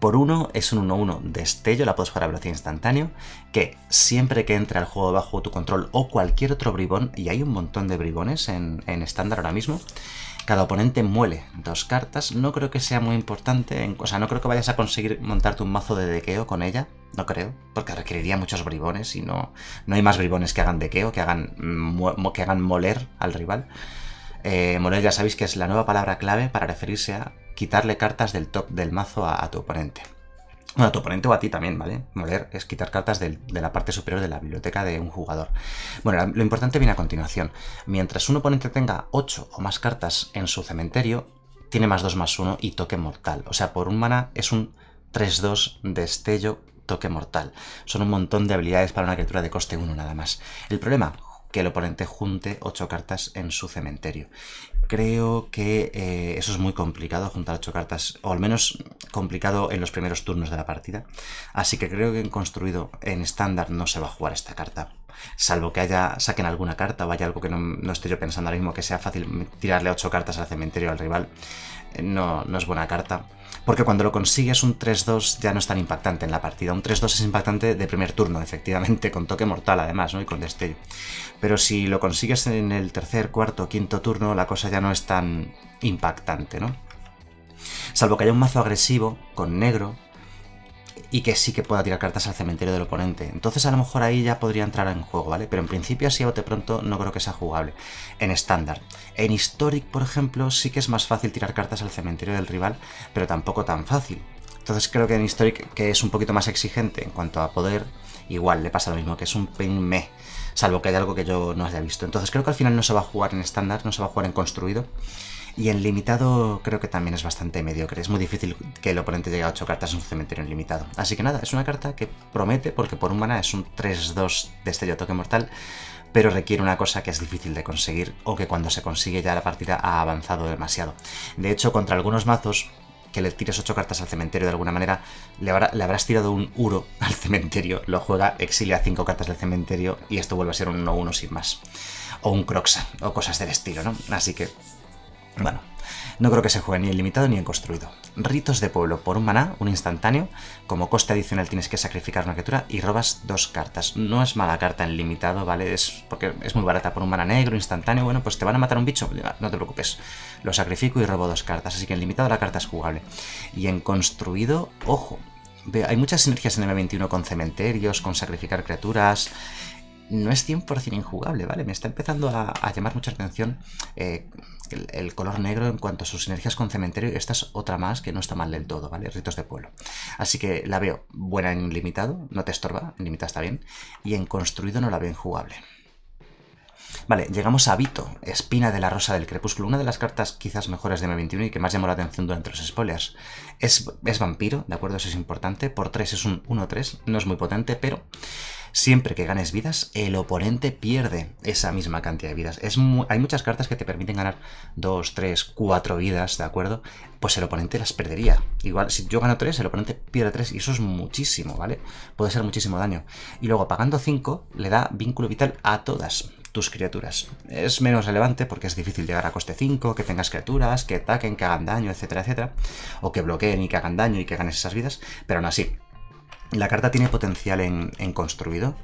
Por uno es un 1-1 destello, la puedes jugar a velocidad instantáneo, que siempre que entre al juego bajo tu control o cualquier otro bribón, y hay un montón de bribones en estándar ahora mismo, cada oponente muele dos cartas. No creo que sea muy importante, o sea, no creo que vayas a conseguir montarte un mazo de dequeo con ella, no creo, porque requeriría muchos bribones y no, no hay más bribones que hagan dequeo, que hagan, mm, que hagan moler al rival. Eh, Moler ya sabéis que es la nueva palabra clave para referirse a quitarle cartas del top del mazo a, tu oponente. Bueno, a tu oponente o a ti también, ¿vale? Moler es quitar cartas de la parte superior de la biblioteca de un jugador. Bueno, lo importante viene a continuación. Mientras un oponente tenga 8 o más cartas en su cementerio, tiene más 2 más 1 y toque mortal. O sea, por un mana es un 3-2 destello toque mortal. Son un montón de habilidades para una criatura de coste 1 nada más. El problema, que el oponente junte ocho cartas en su cementerio. Creo que eh, eso es muy complicado, juntar ocho cartas, o al menos complicado en los primeros turnos de la partida. Así que creo que en construido, en estándar, no se va a jugar esta carta. Salvo que haya, saquen alguna carta, vaya algo que no, no estoy yo pensando ahora mismo, que sea fácil tirarle ocho cartas al cementerio al rival no, no es buena carta. Porque cuando lo consigues un 3-2 ya no es tan impactante en la partida. Un 3-2 es impactante de primer turno, efectivamente, con toque mortal además, ¿no? Y con destello. Pero si lo consigues en el tercer, cuarto, quinto turno, la cosa ya no es tan impactante, ¿no? Salvo que haya un mazo agresivo, con negro, y que sí que pueda tirar cartas al cementerio del oponente. Entonces a lo mejor ahí ya podría entrar en juego, ¿vale? Pero en principio así a bote pronto no creo que sea jugable. En estándar. En Historic, por ejemplo, sí que es más fácil tirar cartas al cementerio del rival, pero tampoco tan fácil. Entonces creo que en Historic, que es un poquito más exigente en cuanto a poder, igual le pasa lo mismo, que es un pin me salvo que haya algo que yo no haya visto. Entonces creo que al final no se va a jugar en estándar, no se va a jugar en construido. Y en limitado creo que también es bastante mediocre. Es muy difícil que el oponente llegue a 8 cartas en un cementerio en limitado. Así que nada, es una carta que promete, porque por un mana es un 3-2 destello toque mortal, pero requiere una cosa que es difícil de conseguir o que cuando se consigue ya la partida ha avanzado demasiado. De hecho, contra algunos mazos, que le tires 8 cartas al cementerio de alguna manera, le, habrás tirado un uro al cementerio, lo juega, exilia 5 cartas del cementerio y esto vuelve a ser un 1-1 sin más. O un croxa, o cosas del estilo, ¿no? Así que bueno, no creo que se juegue ni en limitado ni en construido. Ritos de pueblo por un maná, un instantáneo. Como coste adicional tienes que sacrificar una criatura y robas dos cartas. No es mala carta en limitado, ¿vale? Es porque es muy barata por un maná negro, instantáneo. Bueno, pues te van a matar un bicho, no te preocupes. Lo sacrifico y robo dos cartas. Así que en limitado la carta es jugable. Y en construido, ojo. Hay muchas sinergias en M21 con cementerios, con sacrificar criaturas no es 100% injugable, ¿vale? Me está empezando a, a llamar mucha atención eh, el, color negro en cuanto a sus sinergias con Cementerio. Esta es otra más que no está mal del todo, ¿vale? Ritos de Pueblo. Así que la veo buena en limitado, no te estorba, en limitado está bien. Y en construido no la veo injugable. Vale, llegamos a Vito, Espina de la Rosa del Crepúsculo, una de las cartas quizás mejores de M21 y que más llamó la atención durante los spoilers. Es, es vampiro, ¿de acuerdo? Eso es importante. Por 3 es un 1-3, no es muy potente, pero Siempre que ganes vidas, el oponente pierde esa misma cantidad de vidas. hay muchas cartas que te permiten ganar 2, 3, 4 vidas, ¿de acuerdo? Pues el oponente las perdería. Igual, si yo gano 3, el oponente pierde 3 y eso es muchísimo, ¿vale? Puede ser muchísimo daño. Y luego, pagando 5, le da vínculo vital a todas tus criaturas. Es menos relevante porque es difícil llegar a coste 5, que tengas criaturas, que ataquen, que hagan daño, etcétera, etcétera, o que bloqueen y que hagan daño y que ganes esas vidas, pero aún así, la carta tiene potencial en, construido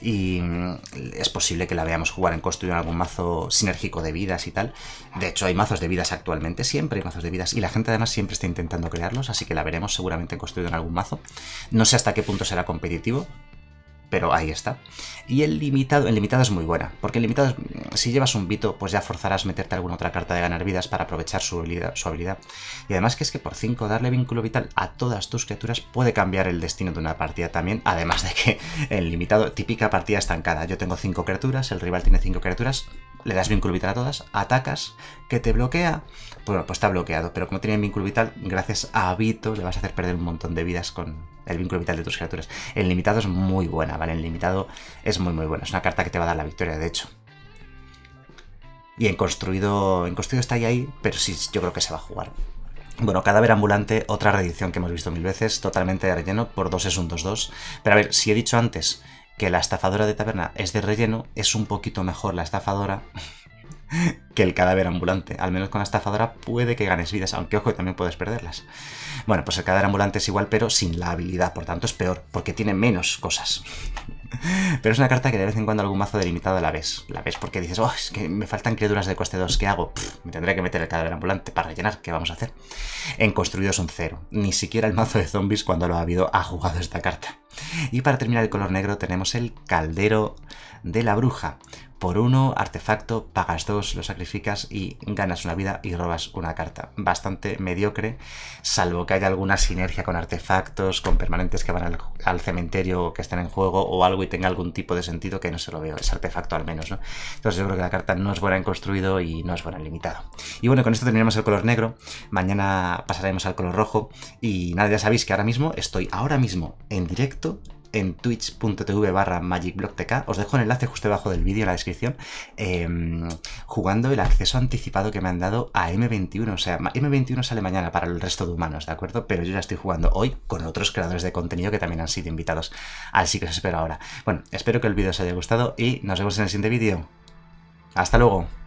y mm, es posible que la veamos jugar en construido en algún mazo sinérgico de vidas y tal. De hecho, hay mazos de vidas actualmente, siempre hay mazos de vidas, y la gente además siempre está intentando crearlos, así que la veremos seguramente en construido en algún mazo. No sé hasta qué punto será competitivo, pero ahí está. Y el limitado, el limitado es muy buena, porque el limitado, si llevas un Vito, pues ya forzarás meterte alguna otra carta de ganar vidas para aprovechar su habilidad. Su habilidad. Y además que es que por 5 darle vínculo vital a todas tus criaturas puede cambiar el destino de una partida también, además de que el limitado, típica partida estancada. Yo tengo 5 criaturas, el rival tiene 5 criaturas, le das vínculo vital a todas, atacas, que te bloquea, bueno, pues está bloqueado, pero como tiene vínculo vital, gracias a Vito le vas a hacer perder un montón de vidas con el vínculo vital de tus criaturas. El limitado es muy buena, ¿vale? El limitado es muy muy buena, es una carta que te va a dar la victoria, de hecho. Y en construido, en construido está ahí, ahí pero sí, yo creo que se va a jugar. Bueno, cadáver ambulante, otra reedición que hemos visto mil veces, totalmente de relleno, por 2 es un 2-2. Pero a ver, si he dicho antes que la estafadora de taberna es de relleno, es un poquito mejor la estafadora que el cadáver ambulante. Al menos con la estafadora puede que ganes vidas, aunque ojo, también puedes perderlas. Bueno, pues el cadáver ambulante es igual, pero sin la habilidad, por tanto es peor, porque tiene menos cosas. pero es una carta que de vez en cuando algún mazo delimitado la ves. La ves porque dices, oh, es que me faltan criaturas de coste 2, ¿qué hago? me tendré que meter el cadáver ambulante para rellenar, ¿qué vamos a hacer? En construidos un cero. Ni siquiera el mazo de zombies cuando lo ha habido ha jugado esta carta. Y para terminar el color negro tenemos el caldero de la bruja por uno, artefacto, pagas dos, lo sacrificas y ganas una vida y robas una carta. Bastante mediocre, salvo que haya alguna sinergia con artefactos, con permanentes que van al, cementerio cementerio que estén en juego o algo y tenga algún tipo de sentido que no se lo veo, es artefacto al menos, ¿no? Entonces yo creo que la carta no es buena en construido y no es buena en limitado. Y bueno, con esto terminamos el color negro, mañana pasaremos al color rojo y nada, ya sabéis que ahora mismo estoy ahora mismo en directo en twitch.tv barra Os dejo el enlace justo debajo del vídeo en la descripción. Em, jugando el acceso anticipado que me han dado a M21. O sea, M21 sale mañana para el resto de humanos, ¿de acuerdo? Pero yo ya estoy jugando hoy con otros creadores de contenido que también han sido invitados. Así que os espero ahora. Bueno, espero que el vídeo os haya gustado y nos vemos en el siguiente vídeo. Hasta luego.